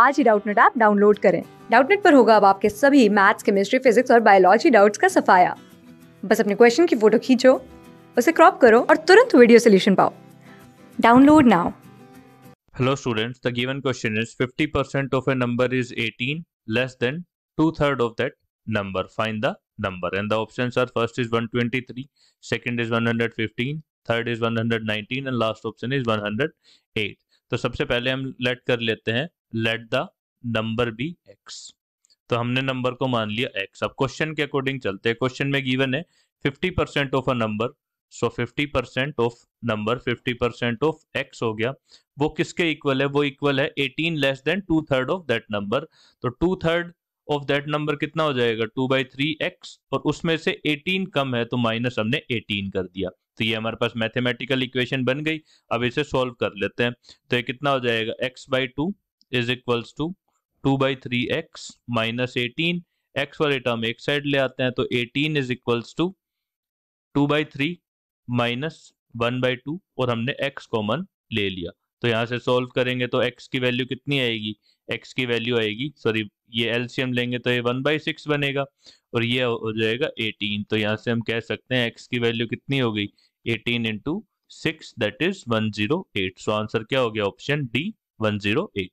आज ही Doubtnut app download करें डाउटनेट पर होगा अब आपके सभी मैथ्स केमिस्ट्री फिजिक्स और बायोलॉजी डाउट्स का सफाया बस अपने क्वेश्चन की फोटो खींचो उसे क्रॉप करो और तुरंत वीडियो सोल्यूशन पाओ download now hello students the given question is 50% of a number is 18 less than 2/3 of that number find the number and the options are first is 123 second is 115 third is 119 and last option is 108 तो सबसे पहले हम let कर लेते हैं let the number be X तो हमने number को मान लिया एक्स अब क्वेश्चन के अकॉर्डिंग चलते हैं क्वेश्चन में गिवन है fifty percent of a number so fifty percent of number fifty percent of X हो गया वो किसके इक्वल है वो इक्वल है eighteen less than two third of that number तो two third of that number कितना हो जाएगा टू बाई थ्री एक्स और उसमें से एटीन कम है तो माइनस हमने एटीन कर दिया तो ये हमारे पास मैथमेटिकल इक्वेशन बन गई अब इसे सॉल्व कर लेते हैं तो ये कितना हो जाएगा X by two is equals to two by three X minus eighteen X वाले टर्म एक साइड ले आते हैं तो eighteen is equals to two by three minus one by two और हमने एक्स कॉमन ले लिया तो यहाँ से सॉल्व करेंगे तो एक्स की वैल्यू कितनी आएगी एक्स की वैल्यू आएगी सॉरी ये एलसीएम लेंगे तो ये वन बाई सिक्स बनेगा और ये हो जाएगा एटीन तो यहाँ से हम कह सकते हैं एक्स की वैल्यू कितनी हो गई eighteen into six that is one zero eight so answer क्या हो गया option D one zero eight